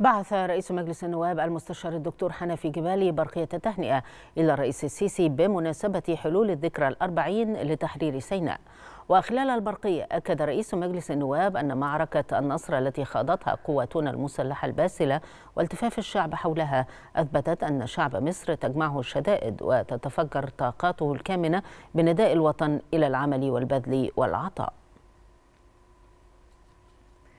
بعث رئيس مجلس النواب المستشار الدكتور حنفي جبالي برقية تهنئة إلى الرئيس السيسي بمناسبة حلول الذكرى الأربعين لتحرير سيناء وخلال البرقية أكد رئيس مجلس النواب أن معركة النصر التي خاضتها قواتنا المسلحة الباسلة والتفاف الشعب حولها أثبتت أن شعب مصر تجمعه الشدائد وتتفجر طاقاته الكامنة بنداء الوطن إلى العمل والبذل والعطاء